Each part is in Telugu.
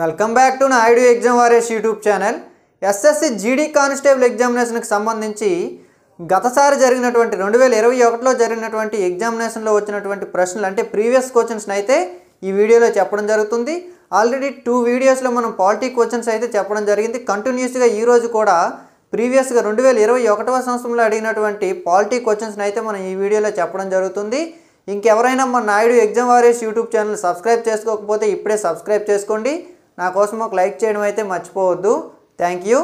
Welcome back to Naidu exam warriors YouTube channel SSC GD constable ఎగ్జామినేషన్కి సంబంధించి గతసారి జరిగినటువంటి రెండు వేల ఇరవై ఒకటిలో జరిగినటువంటి ఎగ్జామినేషన్లో వచ్చినటువంటి ప్రశ్నలు అంటే ప్రీవియస్ క్వశ్చన్స్ని అయితే ఈ వీడియోలో చెప్పడం జరుగుతుంది ఆల్రెడీ టూ వీడియోస్లో మనం పాలిటీ క్వశ్చన్స్ అయితే చెప్పడం జరిగింది కంటిన్యూస్గా ఈరోజు కూడా ప్రీవియస్గా రెండు వేల ఇరవై ఒకటవ సంవత్సరంలో అడిగినటువంటి పాలిటీ క్వశ్చన్స్ని అయితే మనం ఈ వీడియోలో చెప్పడం జరుగుతుంది ఇంకెవరైనా మన Naidu exam warriors YouTube channel subscribe చేసుకోకపోతే ఇప్పుడే సబ్స్క్రైబ్ చేసుకోండి నా కోసం ఒక లైక్ చేయడం అయితే మర్చిపోవద్దు థ్యాంక్ యూ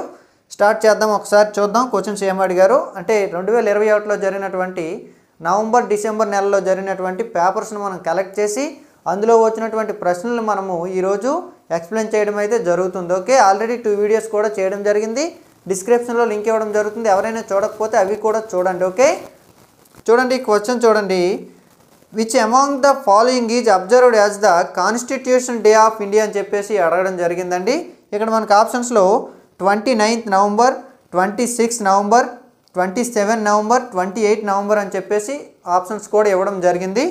స్టార్ట్ చేద్దాం ఒకసారి చూద్దాం క్వశ్చన్ ఏం అడిగారు అంటే రెండు వేల ఇరవై ఒకటిలో జరిగినటువంటి నవంబర్ డిసెంబర్ నెలలో జరిగినటువంటి పేపర్స్ను మనం కలెక్ట్ చేసి అందులో వచ్చినటువంటి ప్రశ్నలు మనము ఈరోజు ఎక్స్ప్లెయిన్ చేయడం అయితే జరుగుతుంది ఓకే ఆల్రెడీ టూ వీడియోస్ కూడా చేయడం జరిగింది డిస్క్రిప్షన్లో లింక్ ఇవ్వడం జరుగుతుంది ఎవరైనా చూడకపోతే అవి కూడా చూడండి ఓకే చూడండి క్వశ్చన్ చూడండి which among the following is observed as the constitution day of India అని చెప్పేసి అడగడం జరిగిందండి ఇక్కడ మనకు ఆప్షన్స్లో twenty ninth November twenty six November twenty seven November twenty eight November అని చెప్పేసి ఆప్షన్స్ కూడా ఇవ్వడం జరిగింది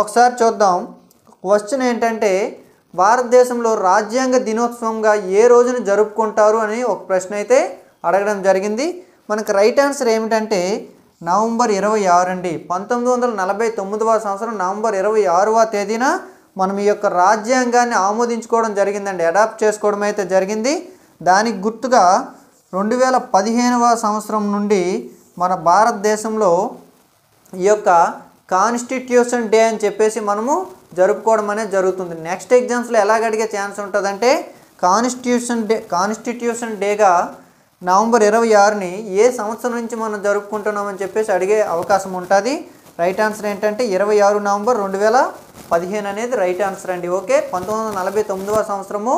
ఒకసారి చూద్దాం క్వశ్చన్ ఏంటంటే భారతదేశంలో రాజ్యాంగ దినోత్సవంగా ఏ రోజున జరుపుకుంటారు అని ఒక ప్రశ్న అయితే అడగడం జరిగింది మనకు రైట్ ఆన్సర్ ఏమిటంటే నవంబర్ ఇరవై ఆరు అండి పంతొమ్మిది వందల నలభై తొమ్మిదవ సంవత్సరం నవంబర్ ఇరవై ఆరవ తేదీన మనం ఈ యొక్క రాజ్యాంగాన్ని ఆమోదించుకోవడం జరిగిందండి అడాప్ట్ చేసుకోవడం అయితే జరిగింది దానికి గుర్తుగా రెండు వేల పదిహేనవ సంవత్సరం నుండి మన భారతదేశంలో ఈ యొక్క కాన్స్టిట్యూషన్ డే అని చెప్పేసి మనము జరుపుకోవడం అనేది జరుగుతుంది నెక్స్ట్ ఎగ్జామ్స్లో ఎలా అడిగే ఛాన్స్ ఉంటుందంటే కాన్స్టిట్యూషన్ డే కాన్స్టిట్యూషన్ డేగా నవంబర్ ఇరవై ఆరుని ఏ సంవత్సరం నుంచి మనం జరుపుకుంటున్నామని చెప్పేసి అడిగే అవకాశం ఉంటుంది రైట్ ఆన్సర్ ఏంటంటే ఇరవై ఆరు నవంబర్ రెండు వేల పదిహేను అనేది రైట్ ఆన్సర్ అండి ఓకే పంతొమ్మిది వందల నలభై తొమ్మిదవ సంవత్సరము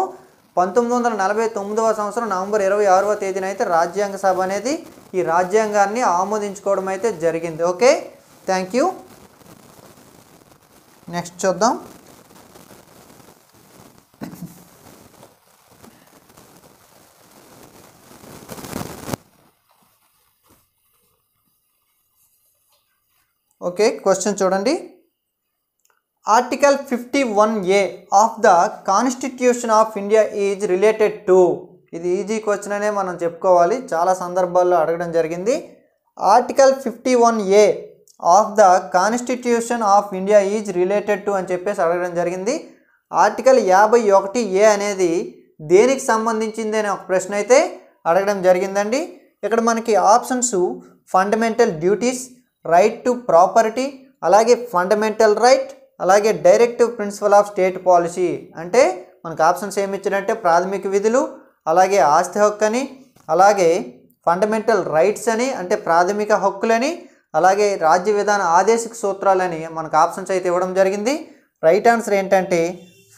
పంతొమ్మిది వందల నలభై తొమ్మిదవ సంవత్సరం నవంబర్ ఇరవై ఆరవ తేదీన అయితే రాజ్యాంగ సభ అనేది ఈ రాజ్యాంగాన్ని ఆమోదించుకోవడం అయితే జరిగింది ఓకే థ్యాంక్ యూ నెక్స్ట్ చూద్దాం ఓకే క్వశ్చన్ చూడండి article fifty one A of the constitution of India is related to ఇది ఈజీ క్వశ్చన్ అనే మనం చెప్పుకోవాలి చాలా సందర్భాల్లో అడగడం జరిగింది article fifty one A of the constitution of India is related to అని చెప్పేసి అడగడం జరిగింది ఆర్టికల్ యాభై ఒకటి ఏ అనేది దేనికి సంబంధించింది అనే ఒక ప్రశ్న అయితే అడగడం జరిగిందండి ఇక్కడ మనకి options fundamental duties right to property అలాగే ఫండమెంటల్ రైట్ అలాగే directive principle of state policy అంటే మనకు ఆప్షన్స్ ఏమి ఇచ్చారంటే ప్రాథమిక విధులు అలాగే ఆస్తి హక్కు అని అలాగే ఫండమెంటల్ రైట్స్ అని అంటే ప్రాథమిక హక్కులని అలాగే రాజ్య విధాన ఆదేశిక సూత్రాలని మనకు ఆప్షన్స్ అయితే ఇవ్వడం జరిగింది రైట్ ఆన్సర్ ఏంటంటే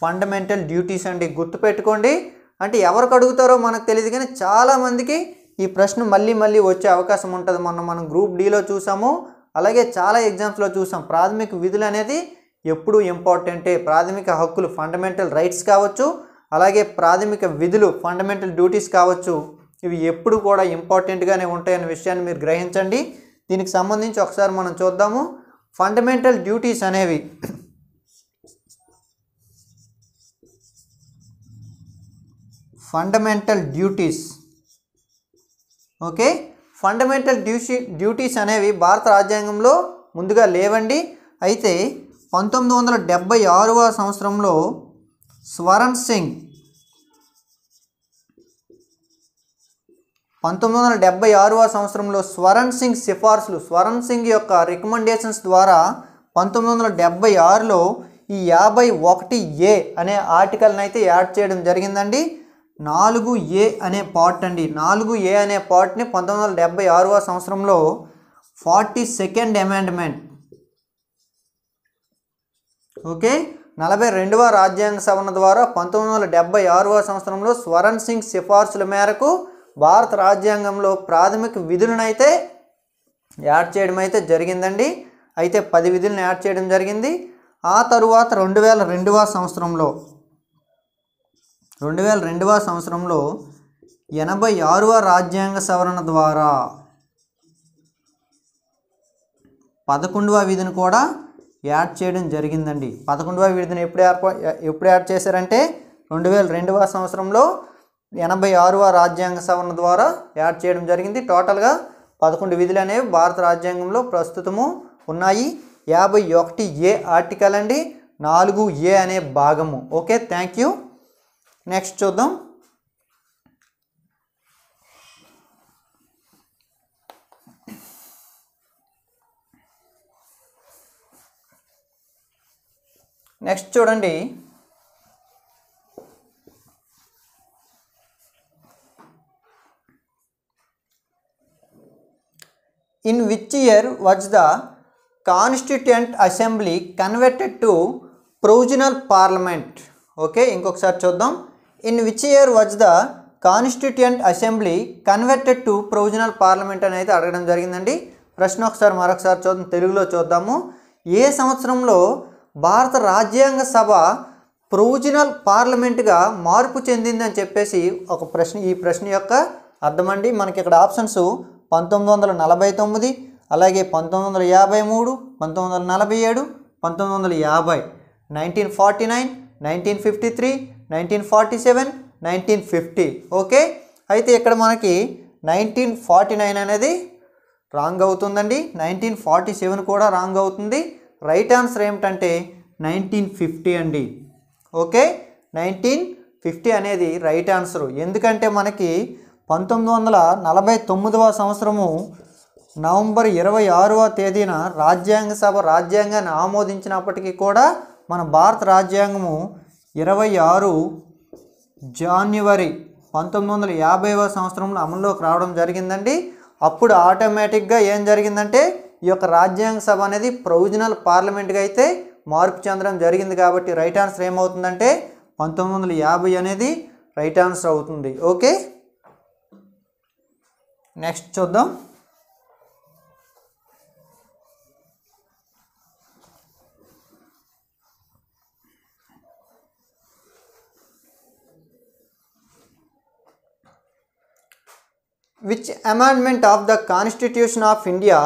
ఫండమెంటల్ డ్యూటీస్ అండి గుర్తుపెట్టుకోండి అంటే ఎవరికి అడుగుతారో మనకు తెలియదు కానీ చాలామందికి ఈ ప్రశ్న మళ్ళీ మళ్ళీ వచ్చే అవకాశం ఉంటుంది మొన్న మనం గ్రూప్ డీలో చూసాము అలాగే చాలా ఎగ్జామ్స్లో చూసాం ప్రాథమిక విధులు అనేది ఎప్పుడూ ఇంపార్టెంటే ప్రాథమిక హక్కులు ఫండమెంటల్ రైట్స్ కావచ్చు అలాగే ప్రాథమిక విధులు ఫండమెంటల్ డ్యూటీస్ కావచ్చు ఇవి ఎప్పుడు కూడా ఇంపార్టెంట్గానే ఉంటాయనే విషయాన్ని మీరు గ్రహించండి దీనికి సంబంధించి ఒకసారి మనం చూద్దాము ఫండమెంటల్ డ్యూటీస్ అనేవి fundamental duties okay fundamental duty duties అనేవి భారత రాజ్యాంగంలో ముందుగా లేవండి అయితే పంతొమ్మిది వందల డెబ్భై ఆరవ సంవత్సరంలో స్వరణ్ సింగ్ పంతొమ్మిది వందల డెబ్బై ఆరవ సంవత్సరంలో స్వరణ్ సింగ్ సిఫార్సులు స్వరణ్ సింగ్ యొక్క రికమెండేషన్స్ ద్వారా పంతొమ్మిది వందల డెబ్బై ఆరులో ఈ యాభై ఒకటి ఏ అనే ఆర్టికల్ని అయితే యాడ్ చేయడం జరిగిందండి నాలుగు ఏ అనే పార్ట్ అండి నాలుగు ఏ అనే పార్ట్ని పంతొమ్మిది వందల డెబ్బై ఆరవ సంవత్సరంలో ఫార్టీ సెకండ్ అమెండ్మెంట్ ఓకే నలభై రెండవ రాజ్యాంగ సవరణ ద్వారా పంతొమ్మిది వందల డెబ్బై ఆరవ సంవత్సరంలో స్వరణ్ సింగ్ సిఫార్సుల మేరకు భారత రాజ్యాంగంలో ప్రాథమిక విధులను అయితే యాడ్ చేయడం అయితే జరిగిందండి అయితే పది విధులను యాడ్ చేయడం జరిగింది ఆ తరువాత రెండు వేల రెండవ సంవత్సరంలో రెండు వేల రెండవ సంవత్సరంలో ఎనభై ఆరవ రాజ్యాంగ సవరణ ద్వారా పదకొండవ విధిని కూడా యాడ్ చేయడం జరిగిందండి పదకొండవ విధిని ఎప్పుడు ఏర్పా ఎప్పుడు యాడ్ చేశారంటే రెండు వేల రెండవ సంవత్సరంలో ఎనభై ఆరవ రాజ్యాంగ సవరణ ద్వారా యాడ్ చేయడం జరిగింది టోటల్గా పదకొండు విధులు అనేవి భారత రాజ్యాంగంలో ప్రస్తుతము ఉన్నాయి యాభై ఒకటి ఏ ఆర్టికల్ అండి నాలుగు ఏ అనే భాగము ఓకే థ్యాంక్ యూ నెక్స్ట్ చూద్దాం నెక్స్ట్ చూడండి in which year was the constituent assembly converted to provisional parliament okay ఇంకొకసారి చూద్దాం in which year was the constituent assembly converted to provisional parliament అని అయితే అడగడం జరిగిందండి ప్రశ్న ఒకసారి మరొకసారి చూద్దాం తెలుగులో చూద్దాము ఏ సంవత్సరంలో భారత రాజ్యాంగ సభ ప్రొవిజనల్ పార్లమెంట్గా మార్పు చెందిందని చెప్పేసి ఒక ప్రశ్న ఈ ప్రశ్న యొక్క అర్థమండి మనకి ఇక్కడ ఆప్షన్స్ పంతొమ్మిది వందల నలభై తొమ్మిది అలాగే పంతొమ్మిది వందల యాభై మూడు పంతొమ్మిది వందల నలభై ఏడు పంతొమ్మిది వందల యాభై nineteen forty nine seven nineteen 1950 okay అయితే ఇక్కడ మనకి నైన్టీన్ ఫార్టీ నైన్ అనేది రాంగ్ అవుతుందండి నైన్టీన్ ఫార్టీ సెవెన్ కూడా రాంగ్ అవుతుంది రైట్ ఆన్సర్ ఏమిటంటే నైన్టీన్ ఫిఫ్టీ అండి ఓకే నైన్టీన్ ఫిఫ్టీ అనేది రైట్ ఆన్సరు ఎందుకంటే మనకి పంతొమ్మిది వందల నలభై తొమ్మిదవ సంవత్సరము నవంబర్ ఇరవై ఆరవ తేదీన రాజ్యాంగ సభ రాజ్యాంగాన్ని ఆమోదించినప్పటికీ కూడా మన భారత రాజ్యాంగము ఇరవై ఆరు జాన్యువరి పంతొమ్మిది వందల యాభైవ సంవత్సరంలో అమల్లోకి రావడం జరిగిందండి అప్పుడు ఆటోమేటిక్గా ఏం జరిగిందంటే ఈ యొక్క రాజ్యాంగ సభ అనేది ప్రొవిజనల్ పార్లమెంట్గా అయితే మార్పు చెందడం జరిగింది కాబట్టి రైట్ ఆన్సర్ ఏమవుతుందంటే పంతొమ్మిది వందల యాభై అనేది రైట్ ఆన్సర్ అవుతుంది ఓకే నెక్స్ట్ చూద్దాం which amendment of the Constitution of India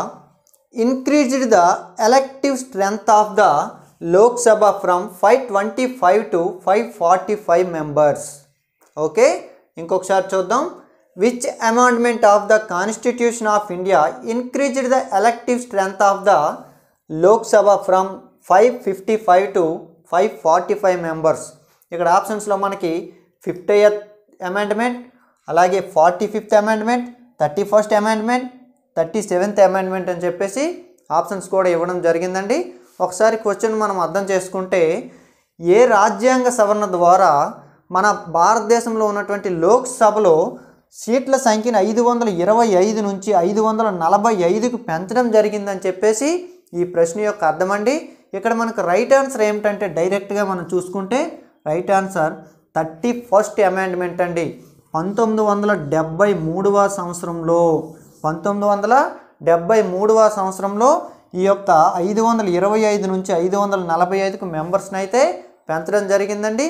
increased the elective strength of the Lok Sabha from 525 to 545 members. Okay ఇంకొకసారి చూద్దాం which amendment of the constitution of India increased the elective strength of the Lok Sabha from five fifty five to five forty five members ఇక్కడ ఆప్షన్స్లో మనకి ఫిఫ్టీ అమెండ్మెంట్ అలాగే forty fifth amendment thirty first amendment thirty seventh amendment అని చెప్పేసి ఆప్షన్స్ కూడా ఇవ్వడం జరిగిందండి ఒకసారి క్వశ్చన్ మనం అర్థం చేసుకుంటే ఏ రాజ్యాంగ సవరణ ద్వారా మన భారతదేశంలో ఉన్నటువంటి లోక్సభలో సీట్ల సంఖ్యను ఐదు వందల ఇరవై ఐదు నుంచి ఐదు వందల నలభై ఐదుకు పెంచడం జరిగిందని చెప్పేసి ఈ ప్రశ్న యొక్క అర్థమండి ఇక్కడ మనకు రైట్ ఆన్సర్ ఏమిటంటే డైరెక్ట్గా మనం చూసుకుంటే right answer thirty first amendment అండి పంతొమ్మిది వందల డెబ్భై మూడవ సంవత్సరంలో పంతొమ్మిది వందల డెబ్భై మూడవ సంవత్సరంలో ఈ యొక్క ఐదు వందల ఇరవై ఐదు నుంచి ఐదు వందల నలభై ఐదుకు మెంబర్స్ని అయితే పెంచడం జరిగిందండి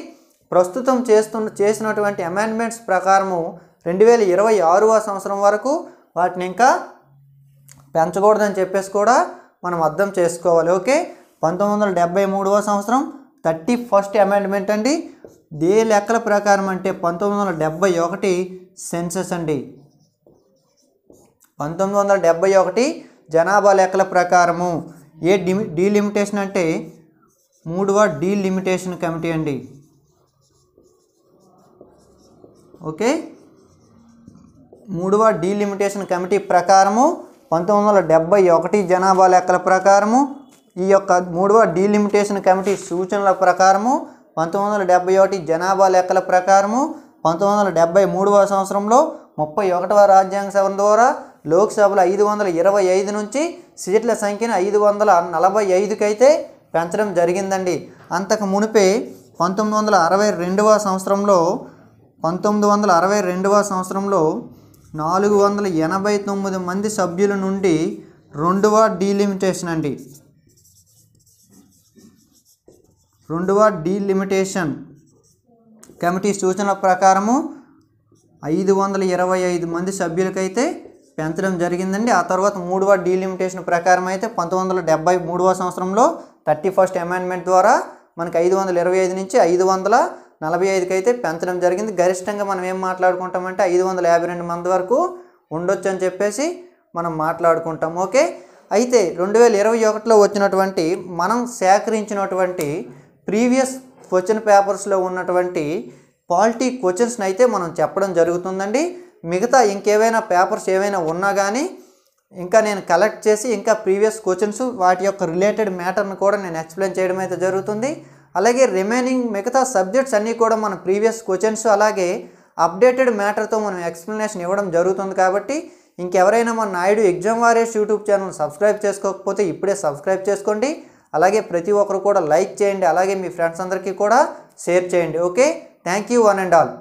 ప్రస్తుతం చేస్తున్న చేసినటువంటి అమెండ్మెంట్స్ ప్రకారము రెండు వేల ఇరవై ఆరవ సంవత్సరం వరకు వాటిని ఇంకా పెంచకూడదని చెప్పేసి కూడా మనం అర్థం చేసుకోవాలి ఓకే పంతొమ్మిది వందల డెబ్భై మూడవ సంవత్సరం థర్టీ ఫస్ట్ అమెండ్మెంట్ అండి ఏ లెక్కల ప్రకారం అంటే పంతొమ్మిది వందల డెబ్భై ఒకటి సెన్సెస్ అండి పంతొమ్మిది వందల డెబ్భై ఒకటి జనాభా లెక్కల ప్రకారము ఏ డిమి డీలిమిటేషన్ అంటే మూడవ డీలిమిటేషన్ కమిటీ అండి ఓకే మూడవ డీలిమిటేషన్ కమిటీ ప్రకారము పంతొమ్మిది వందల డెబ్భై ఒకటి జనాభా లెక్కల ప్రకారము ఈ యొక్క మూడవ డీలిమిటేషన్ కమిటీ సూచనల ప్రకారము పంతొమ్మిది వందల డెబ్బై ఒకటి జనాభా లెక్కల ప్రకారము పంతొమ్మిది వందల మూడవ సంవత్సరంలో ముప్పై ఒకటవ రాజ్యాంగ సభ ద్వారా లోక్సభలో ఐదు వందల ఇరవై ఐదు నుంచి సీట్ల సంఖ్యను ఐదు వందల నలభై ఐదుకైతే పెంచడం జరిగిందండి అంతకు మునిపే పంతొమ్మిది వందల అరవై రెండవ సంవత్సరంలో పంతొమ్మిది వందల అరవై రెండవ సంవత్సరంలో నాలుగు వందల ఎనభై తొమ్మిది మంది సభ్యుల నుండి రెండవ డీలిమిటేషన్ అండి రెండవ డీలిమిటేషన్ కమిటీ సూచన ప్రకారము ఐదు వందల ఇరవై ఐదు మంది సభ్యులకైతే పెంచడం జరిగిందండి ఆ తర్వాత మూడవ డీలిమిటేషన్ ప్రకారం అయితే పంతొమ్మిది వందల డెబ్బై మూడవ సంవత్సరంలో థర్టీ ఫస్ట్ అమెండ్మెంట్ ద్వారా మనకి ఐదు వందల ఇరవై ఐదు నుంచి ఐదు వందల నలభై ఐదుకి అయితే పెంచడం జరిగింది గరిష్టంగా మనం ఏం మాట్లాడుకుంటామంటే ఐదు వందల యాభై రెండు మంది వరకు ఉండొచ్చు అని చెప్పేసి మనం మాట్లాడుకుంటాం ఓకే అయితే రెండు వేల ఇరవై ఒకటిలో వచ్చినటువంటి మనం సేకరించినటువంటి ప్రీవియస్ క్వశ్చన్ పేపర్స్లో ఉన్నటువంటి క్వాలిటీ క్వశ్చన్స్ని అయితే మనం చెప్పడం జరుగుతుందండి మిగతా ఇంకేవైనా పేపర్స్ ఏవైనా ఉన్నా కానీ ఇంకా నేను కలెక్ట్ చేసి ఇంకా ప్రీవియస్ క్వశ్చన్స్ వాటి యొక్క రిలేటెడ్ మ్యాటర్ని కూడా నేను ఎక్స్ప్లెయిన్ చేయడం అయితే జరుగుతుంది అలాగే రిమైనింగ్ మిగతా సబ్జెక్ట్స్ అన్నీ కూడా మన ప్రీవియస్ క్వశ్చన్స్ అలాగే అప్డేటెడ్ మ్యాటర్తో మనం ఎక్స్ప్లెనేషన్ ఇవ్వడం జరుగుతుంది కాబట్టి ఇంకెవరైనా మన Naidu exam warriors YouTube channel subscribe చేసుకోకపోతే ఇప్పుడే సబ్స్క్రైబ్ చేసుకోండి అలాగే ప్రతి ఒక్కరు కూడా లైక్ చేయండి అలాగే మీ ఫ్రెండ్స్ అందరికీ కూడా షేర్ చేయండి okay thank you one and all